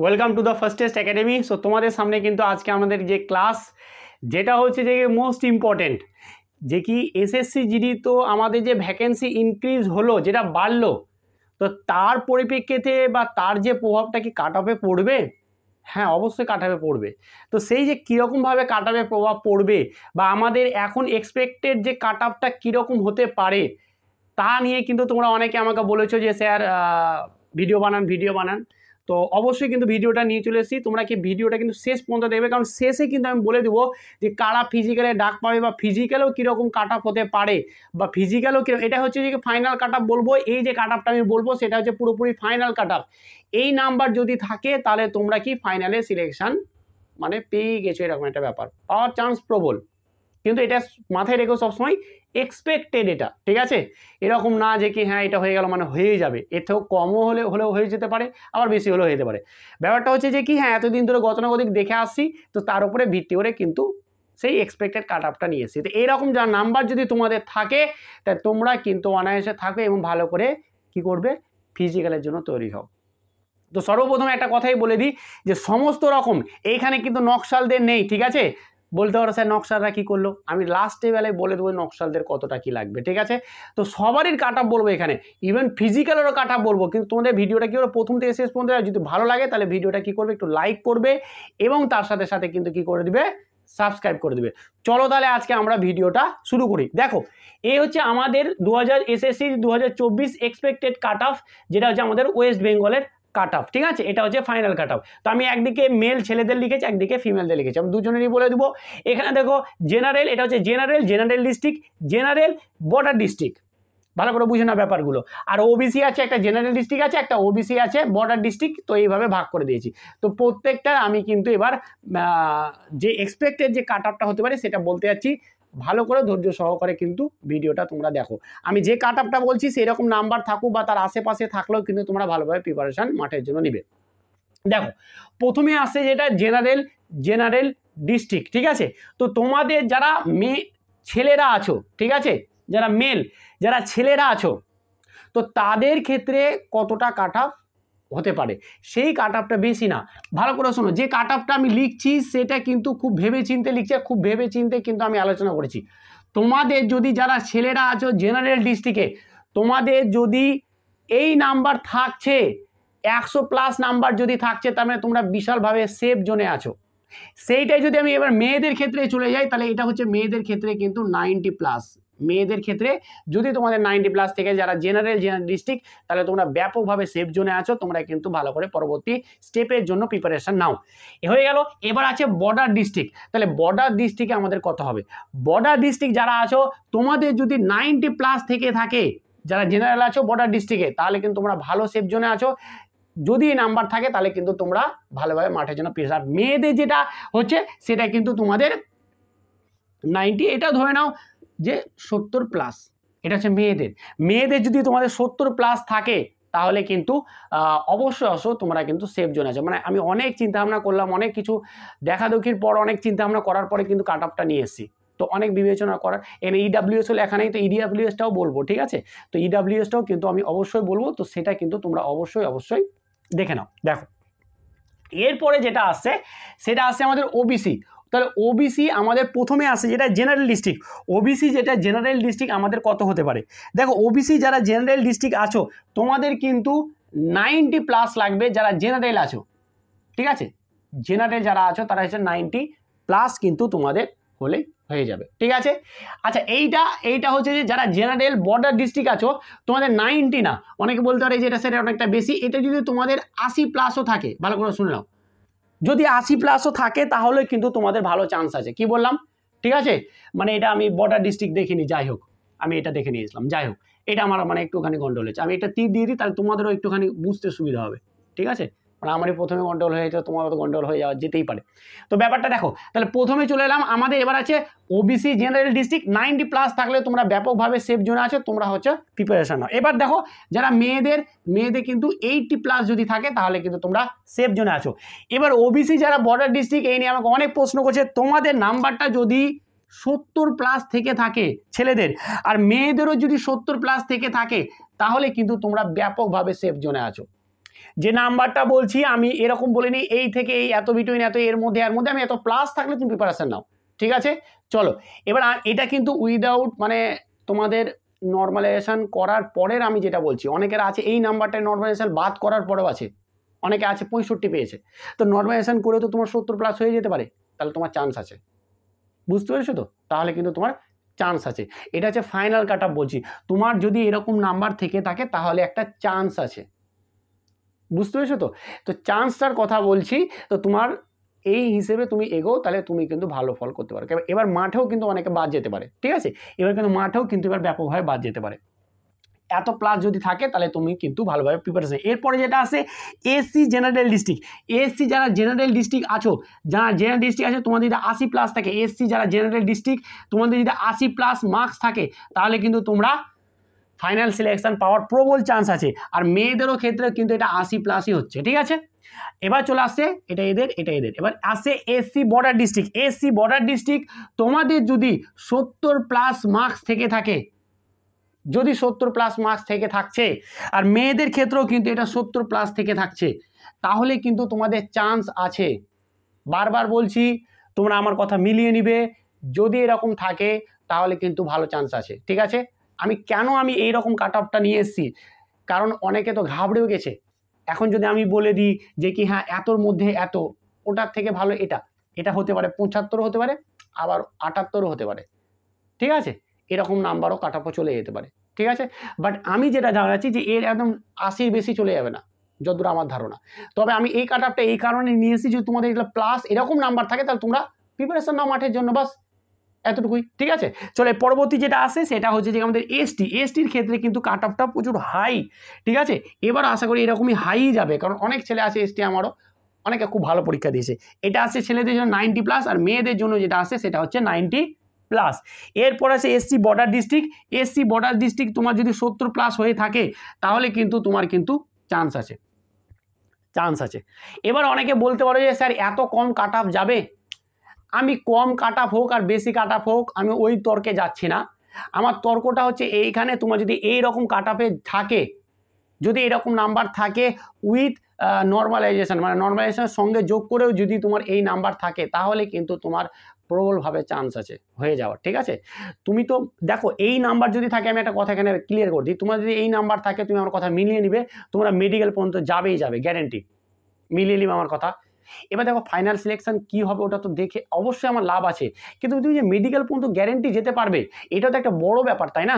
welcome to the fastest academy so তোমাদের সামনে কিন্তু আজকে আমাদের যে ক্লাস যেটা হচ্ছে যে মোস্ট ইম্পর্টেন্ট যে কি এসএসসি জিডি তো আমাদের যে ভ্যাকেন্সি ইনক্রিজ হলো যেটা বাড়লো তো তার পরিপ্রেক্ষিতে বা তার যে প্রভাবটা কি কাট অফে পড়বে হ্যাঁ অবশ্যই কাটাবে পড়বে তো সেই যে কীরকমভাবে কাটাবে প্রভাব পড়বে বা আমাদের এখন এক্সপেক্টেড যে কাট অফটা কীরকম হতে পারে তা নিয়ে কিন্তু তোমরা অনেকে আমাকে বলেছো যে স্যার ভিডিও বানান ভিডিও বানান তো অবশ্যই কিন্তু ভিডিওটা নিয়ে চলে এসেছি তোমরা কি ভিডিওটা কিন্তু শেষ পর্যন্ত দেবে কারণ শেষে কিন্তু আমি বলে দেবো যে কারা ফিজিক্যালে ডাক পাবে বা ফিজিক্যালেও কীরকম কাট আপ হতে পারে বা ফিজিক্যালেও কীরকম এটা হচ্ছে যে ফাইনাল কাট আপ বলবো এই যে কাট আপটা আমি বলবো সেটা হচ্ছে পুরোপুরি ফাইনাল কাট আপ এই নাম্বার যদি থাকে তাহলে তোমরা কি ফাইনালে সিলেকশান মানে পেয়ে গেছো এরকম একটা ব্যাপার পাওয়ার চান্স প্রবল কিন্তু এটা মাথায় রেখো সবসময় এক্সপেক্টেড এটা ঠিক আছে এরকম না যে কি হ্যাঁ এটা হয়ে গেল মানে হয়েই যাবে এর থেকেও কমও হলে হলেও হয়ে যেতে পারে আবার বেশি হলেও হয়ে যেতে পারে ব্যাপারটা হচ্ছে যে কি হ্যাঁ এতদিন ধরে গতানুগতিক দেখে আসছি তো তার উপরে ভিত্তি করে কিন্তু সেই এক্সপেক্টেড কাট আপটা নিয়ে এসেছি তো এরকম যা নাম্বার যদি তোমাদের থাকে তা তোমরা কিন্তু অনায়াসে থাকবে এবং ভালো করে কি করবে ফিজিক্যালের জন্য তৈরি হও তো সর্বপ্রথমে একটা কথাই বলে দিই যে সমস্ত রকম এইখানে কিন্তু নকশালদের নেই ঠিক আছে বলতে পারো স্যার নকশালরা কী করলো আমি লাস্টে বেলায় বলে দেবো নকশালদের কতটা কী লাগবে ঠিক আছে তো সবারই কাট বলবো এখানে ইভেন ফিজিক্যালেরও কাট বলবো কিন্তু তোমাদের ভিডিওটা কী করো প্রথম থেকে শেষ পর্যন্ত যদি ভালো লাগে তাহলে ভিডিওটা কী করবে একটু লাইক করবে এবং তার সাথে সাথে কিন্তু কী করে দিবে সাবস্ক্রাইব করে দেবে চলো তাহলে আজকে আমরা ভিডিওটা শুরু করি দেখো এই হচ্ছে আমাদের দু হাজার এসএসসি দু হাজার এক্সপেক্টেড কাট অফ যেটা হচ্ছে আমাদের ওয়েস্ট বেঙ্গলের কাট অফ ঠিক আছে এটা হচ্ছে ফাইনাল কাট অফ তো আমি একদিকে মেল ছেলেদের লিখেছি একদিকে ফিমেলদের লিখেছি আমি দুজনেরই বলে দেবো এখানে দেখো জেনারেল এটা হচ্ছে general general district general border district ভালো করে বুঝে না ব্যাপারগুলো আর ওবিসি আছে একটা জেনারেল ডিস্ট্রিক্ট আছে একটা ওবিসি আছে বর্ডার ডিস্ট্রিক্ট তো এইভাবে ভাগ করে দিয়েছি তো প্রত্যেকটা আমি কিন্তু এবার যে এক্সপেক্টেড যে কাট অফটা হতে পারে সেটা বলতে যাচ্ছি ভালো করে ধৈর্য সহকারে কিন্তু ভিডিওটা তোমরা দেখো আমি যে কাট আপটা বলছি সেই রকম নাম্বার থাকুক বা তার আশেপাশে থাকলেও কিন্তু তোমরা ভালোভাবে প্রিপারেশান মাঠের জন্য নিবে দেখো প্রথমে আসে যেটা জেনারেল জেনারেল ডিস্ট্রিক্ট ঠিক আছে তো তোমাদের যারা মেয়ে ছেলেরা আছো ঠিক আছে যারা মেল যারা ছেলেরা আছো তো তাদের ক্ষেত্রে কতটা কাট হতে পারে সেই কাট আপটা বেশি না ভালো করে শোনো যে কাট আপটা আমি লিখছি সেটা কিন্তু খুব ভেবে চিনতে লিখছি খুব ভেবে চিনতে কিন্তু আমি আলোচনা করেছি তোমাদের যদি যারা ছেলেরা আছো জেনারেল ডিস্ট্রিক্টে তোমাদের যদি এই নাম্বার থাকছে একশো প্লাস নাম্বার যদি থাকছে তার মানে তোমরা বিশালভাবে সেফ জোনে আছো সেইটাই যদি আমি এবার মেয়েদের ক্ষেত্রে চলে যাই তাহলে এটা হচ্ছে মেয়েদের ক্ষেত্রে কিন্তু নাইনটি প্লাস মেয়েদের ক্ষেত্রে যদি তোমাদের নাইনটি প্লাস থেকে যারা জেনারেল ডিস্ট্রিক্ট তাহলে তোমরা ব্যাপকভাবে সেফ জোনে আছো তোমরা কিন্তু ভালো করে পরবর্তী স্টেপের জন্য প্রিপারেশান নাও এ হয়ে গেল এবার আছে বর্ডার ডিস্ট্রিক্ট তাহলে বর্ডার ডিস্ট্রিক্টে আমাদের কত হবে বর্ডার ডিস্ট্রিক্ট যারা আছো তোমাদের যদি নাইনটি প্লাস থেকে থাকে যারা জেনারেল আছো বর্ডার ডিস্ট্রিক্টে তাহলে কিন্তু তোমরা ভালো সেফ জোনে আছো যদি নাম্বার থাকে তাহলে কিন্তু তোমরা ভালোভাবে মাঠের জন্য পেশার মেয়েদের যেটা হচ্ছে সেটা কিন্তু তোমাদের নাইনটি এটা ধরে নাও যে সত্তর প্লাস এটা হচ্ছে মেয়েদের মেয়েদের যদি তোমাদের সত্তর প্লাস থাকে তাহলে কিন্তু অবশ্যই অবশ্য তোমরা কিন্তু সেফ জোন আছো মানে আমি অনেক চিন্তাভাবনা করলাম অনেক কিছু দেখাদুখির পর অনেক চিন্তাভাবনা করার পরে কিন্তু কাট আপটা নিয়ে এসেছি তো অনেক বিবেচনা করার এনে ইডাব্লিউএস হলে এখানেই তো ইডিডাব্লিউএসটাও বলবো ঠিক আছে তো ইডাব্লিউএসটাও কিন্তু আমি অবশ্যই বলবো তো সেটা কিন্তু তোমরা অবশ্যই অবশ্যই দেখে নাও দেখো এরপরে যেটা আসছে সেটা আসছে আমাদের ওবিসি তাহলে ওবিসি আমাদের প্রথমে আসে যেটা জেনারেল ডিস্ট্রিক্ট ওবিসি যেটা জেনারেল ডিস্ট্রিক্ট আমাদের কত হতে পারে দেখো ওবিসি যারা জেনারেল ডিস্ট্রিক্ট আছো তোমাদের কিন্তু নাইনটি প্লাস লাগবে যারা জেনারেল আছো ঠিক আছে জেনারেল যারা আছো তারা হচ্ছে নাইনটি প্লাস কিন্তু তোমাদের হলে হয়ে যাবে ঠিক আছে আচ্ছা এইটা এইটা হচ্ছে যে যারা জেনারেল বর্ডার ডিস্ট্রিক্ট আছো তোমাদের নাইনটি না অনেকে বলতে পারে যে এটা সেটা অনেকটা বেশি এটা যদি তোমাদের আশি প্লাসও থাকে ভালো করে শুনলাম যদি আশি প্লাসও থাকে তাহলে কিন্তু তোমাদের ভালো চান্স আছে কি বললাম ঠিক আছে মানে এটা আমি বর্ডার ডিস্ট্রিক্ট দেখিনি যাই হোক আমি এটা দেখে নিয়েছিলাম যাই হোক এটা আমার মানে একটুখানি গন্ডল হয়েছে আমি এটা তীর দিয়ে দিই তাহলে তোমাদেরও একটুখানি বুঝতে সুবিধা হবে ঠিক আছে মানে আমারই প্রথমে গন্ডগোল হয়ে যেত তোমার তো গন্ডগোল হয়ে যাওয়া যেতেই পারে তো ব্যাপারটা দেখো তাহলে প্রথমে চলে এলাম আমাদের এবার আছে OBC general district ninety plus থাকলে তোমরা ব্যাপকভাবে সেফ জোনে আছো তোমরা হচ্ছে প্রিপারেশান হও এবার দেখো যারা মেয়েদের মেয়েদের কিন্তু এইটটি প্লাস যদি থাকে তাহলে কিন্তু তোমরা সেফ জোনে আছো এবার ওবিসি যারা বর্ডার ডিস্ট্রিক্ট এই নিয়ে আমাকে অনেক প্রশ্ন করছে তোমাদের নাম্বারটা যদি সত্তর প্লাস থেকে থাকে ছেলেদের আর মেয়েদেরও যদি সত্তর প্লাস থেকে থাকে তাহলে কিন্তু তোমরা ব্যাপকভাবে সেফ জোনে আছো যে নাম্বারটা বলছি আমি এরকম বলে নিই এই থেকে এই এত বিটুইন এত এর মধ্যে এর মধ্যে আমি এত প্লাস থাকলে তুমি প্রিপারেশান নাও ঠিক আছে চলো এবার এটা কিন্তু উইদাউট মানে তোমাদের নর্মালাইজেশান করার পরের আমি যেটা বলছি অনেকের আছে এই নাম্বারটা নর্মালাইজেশান বাদ করার পরেও আছে অনেকে আছে পঁয়ষট্টি পেয়েছে তো নর্মালাইজেশান করে তো তোমার সত্তর প্লাস হয়ে যেতে পারে তাহলে তোমার চান্স আছে বুঝতে পেরেছো তো তাহলে কিন্তু তোমার চান্স আছে এটা হচ্ছে ফাইনাল কাট বলছি তোমার যদি এরকম নাম্বার থেকে থাকে তাহলে একটা চান্স আছে বুঝতে পেরেছো তো তো চান্সটার কথা বলছি তো তোমার এই হিসেবে তুমি এগো তাহলে তুমি কিন্তু ভালো ফল করতে পারো এবার মাঠেও কিন্তু অনেকে বাদ যেতে পারে ঠিক আছে এবার কিন্তু মাঠেও কিন্তু এবার ব্যাপকভাবে বাদ যেতে পারে এত প্লাস যদি থাকে তাহলে তুমি কিন্তু ভালোভাবে প্রিপারেশন এরপরে যেটা আছে এসি জেনারেল ডিস্ট্রিক্ট এসসি যারা জেনারেল ডিস্ট্রিক্ট আছো যারা জেনারেল ডিস্ট্রিক্ট আছে তোমাদের যদি আশি প্লাস থাকে এসসি যারা জেনারেল ডিস্ট্রিক্ট তোমাদের যদি আশি প্লাস মার্কস থাকে তাহলে কিন্তু তোমরা ফাইনাল সিলেকশান পাওয়ার প্রবল চান্স আছে আর মেয়েদেরও ক্ষেত্রে কিন্তু এটা আশি প্লাসই হচ্ছে ঠিক আছে এবার চলে আসছে এটা এদের এটা এদের এবার আসে SC border district SC border district তোমাদের যদি সত্তর প্লাস মার্কস থেকে থাকে যদি সত্তর প্লাস মার্কস থেকে থাকছে আর মেয়েদের ক্ষেত্রেও কিন্তু এটা সত্তর প্লাস থেকে থাকছে তাহলে কিন্তু তোমাদের চান্স আছে বারবার বলছি তোমরা আমার কথা মিলিয়ে নিবে যদি এরকম থাকে তাহলে কিন্তু ভালো চান্স আছে ঠিক আছে আমি কেন আমি এই রকম কাট নিয়ে এসেছি কারণ অনেকে তো ঘাবড়েও গেছে এখন যদি আমি বলে দিই যে কি হ্যাঁ এতর মধ্যে এত ওটার থেকে ভালো এটা এটা হতে পারে পঁচাত্তরও হতে পারে আবার আটাত্তরও হতে পারে ঠিক আছে এরকম নাম্বারও কাট চলে যেতে পারে ঠিক আছে বাট আমি যেটা জানাচ্ছি যে এর একদম আশির বেশি চলে যাবে না যতদূর আমার ধারণা তবে আমি এই কাট এই কারণে নিয়েছি যে তোমাদের এগুলো প্লাস এরকম নাম্বার থাকে তাহলে তোমরা প্রিপারেশন নাও মাঠের জন্য বাস এতটুকুই ঠিক আছে চলে পরবর্তী যেটা আসে সেটা হচ্ছে যে আমাদের এসটি এসটির ক্ষেত্রে কিন্তু কাট অফটা প্রচুর হাই ঠিক আছে এবার আশা করি এরকমই হাই যাবে কারণ অনেক ছেলে আছে এসটি আমারও অনেকে খুব ভালো পরীক্ষা দিয়েছে এটা আছে ছেলেদের জন্য নাইনটি প্লাস আর মেয়েদের জন্য যেটা আছে সেটা হচ্ছে নাইনটি প্লাস এরপর আছে SC border district SC border district তোমার যদি সত্তর প্লাস হয়ে থাকে তাহলে কিন্তু তোমার কিন্তু চান্স আছে চান্স আছে এবার অনেকে বলতে পারো যে স্যার এত কম কাট যাবে আমি কম কাটা হোক আর বেশি কাটা হোক আমি ওই তর্কে যাচ্ছি না আমার তর্কটা হচ্ছে এইখানে তোমার যদি এই রকম কাটাফে থাকে যদি এরকম নাম্বার থাকে উইথ নর্মালাইজেশন মানে নর্মালাইজেশনের সঙ্গে যোগ করেও যদি তোমার এই নাম্বার থাকে তাহলে কিন্তু তোমার প্রবলভাবে চান্স আছে হয়ে যাওয়ার ঠিক আছে তুমি তো দেখো এই নাম্বার যদি থাকে আমি একটা কথা এখানে ক্লিয়ার করে দিই তোমার যদি এই নাম্বার থাকে তুমি আমার কথা মিলিয়ে নিবে তোমরা মেডিকেল পর্যন্ত যাবেই যাবে গ্যারেন্টি মিলিয়ে নিবে আমার কথা এবার দেখো ফাইনাল সিলেকশন কী হবে ওটা তো দেখে অবশ্যই আমার লাভ আছে কিন্তু তুমি যে মেডিকেল পর্যন্ত গ্যারেন্টি যেতে পারবে এটা তো একটা বড় ব্যাপার তাই না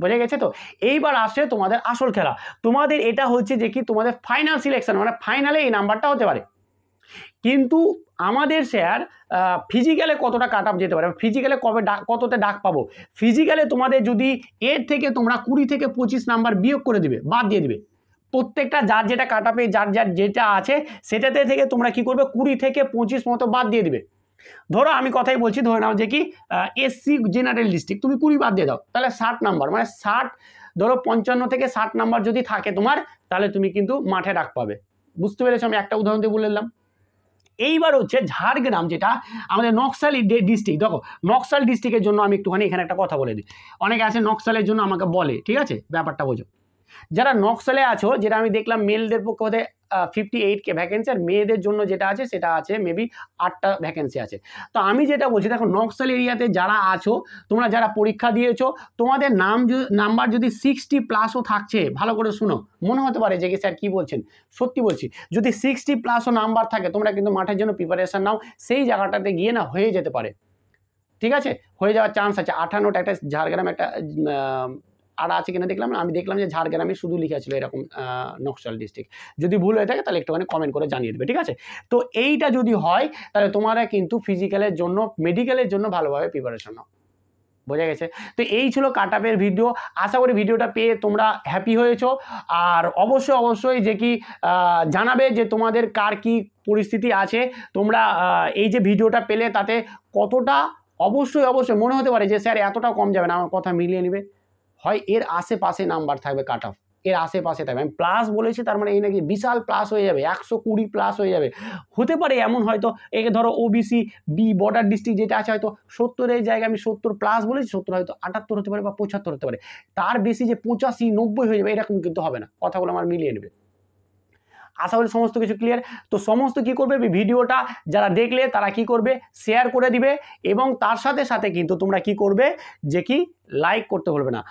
বোঝা গেছে তো এইবার আসে তোমাদের আসল খেলা তোমাদের এটা হচ্ছে যে কি তোমাদের ফাইনাল সিলেকশন মানে ফাইনালে এই নাম্বারটা হতে পারে কিন্তু আমাদের স্যার ফিজিক্যালে কতটা কাট আপ যেতে পারে ফিজিক্যালে কবে ডাক কততে ডাক পাবো ফিজিক্যালে তোমাদের যদি এর থেকে তোমরা কুড়ি থেকে পঁচিশ নাম্বার বিয়োগ করে দিবে বাদ দিয়ে দিবে প্রত্যেকটা যার যেটা কাটা পেয়ে যার যার যেটা আছে সেটাতে থেকে তোমরা কি করবে কুড়ি থেকে পঁচিশ মতো বাদ দিয়ে দিবে ধরো আমি কথাই বলছি ধরে নাও যে কি এসসি জেনারেল ডিস্ট্রিক্ট তুমি কুড়ি বাদ দিয়ে দাও তাহলে ষাট নাম্বার মানে ষাট ধরো পঞ্চান্ন থেকে ষাট নাম্বার যদি থাকে তোমার তাহলে তুমি কিন্তু মাঠে ডাক পাবে বুঝতে পেরেছো আমি একটা উদাহরণ দিয়ে বলে দিলাম এইবার হচ্ছে ঝাড়গ্রাম যেটা আমাদের নকশালি ডিস্ট্রিক্ট দেখো নকশাল ডিস্ট্রিক্টের জন্য আমি একটুখানি এখানে একটা কথা বলে দিই অনেকে আছে নকশালের জন্য আমাকে বলে ঠিক আছে ব্যাপারটা বোঝো যারা নকশালে আছো যেটা আমি দেখলাম মেলদের পক্ষে বোধহয় ফিফটি এইট কে ভ্যাকেন্সি আর মেয়েদের জন্য যেটা আছে সেটা আছে মেবি আটটা ভ্যাকেন্সি আছে তো আমি যেটা বলছি দেখো নকশাল এরিয়াতে যারা আছো তোমরা যারা পরীক্ষা দিয়েছো তোমাদের নাম নাম্বার যদি সিক্সটি প্লাসও থাকছে ভালো করে শুনো মনে হতে পারে যে কি স্যার কী বলছেন সত্যি বলছি যদি সিক্সটি প্লাসও নাম্বার থাকে তোমরা কিন্তু মাঠের জন্য প্রিপারেশান নাও সেই জায়গাটাতে গিয়ে না হয়ে যেতে পারে ঠিক আছে হয়ে যাওয়ার চান্স আছে আঠান্নটা একটা ঝাড়গ্রাম একটা আর আছে কিনা দেখলাম আমি দেখলাম যে ঝাড়গ্রামে শুধু লিখা ছিল এরকম নকশাল ডিস্ট্রিক্ট যদি ভুল হয়ে থাকে তাহলে একটুখানি কমেন্ট করে জানিয়ে দেবে ঠিক আছে তো এইটা যদি হয় তাহলে তোমারা কিন্তু ফিজিক্যালের জন্য মেডিকেলের জন্য ভালোভাবে প্রিপারেশন নাও বোঝা গেছে তো এই ছিল কাট আপের ভিডিও আশা করি ভিডিওটা পেয়ে তোমরা হ্যাপি হয়েছো আর অবশ্যই অবশ্যই যে কি জানাবে যে তোমাদের কার কি পরিস্থিতি আছে তোমরা এই যে ভিডিওটা পেলে তাতে কতটা অবশ্যই অবশ্যই মনে হতে পারে যে স্যার এতটা কম যাবে না আমার কথা মিলিয়ে নেবে হয় এর আশেপাশে নাম্বার থাকবে কাট অফ এর আশেপাশে থাকবে আমি প্লাস বলেছি তার মানে এই নাকি বিশাল প্লাস হয়ে যাবে একশো কুড়ি প্লাস হয়ে যাবে হতে পারে এমন হয়তো একে ধরো ওবিসি বি বর্ডার ডিস্ট্রিক্ট যেটা আছে হয়তো সত্তরের জায়গায় আমি সত্তর প্লাস বলেছি সত্তর হয়তো আটাত্তর হতে পারে বা পঁচাত্তর হতে পারে তার বেশি যে পঁচাশি নব্বই হয়ে যাবে এরকম কিন্তু হবে না কথাগুলো আমার মিলিয়ে নেবে আশা করি সমস্ত কিছু ক্লিয়ার তো সমস্ত কি করবে ভিডিওটা যারা দেখলে তারা কি করবে শেয়ার করে দিবে এবং তার সাথে সাথে কিন্তু তোমরা কি করবে যে কি লাইক করতে ভুলবে না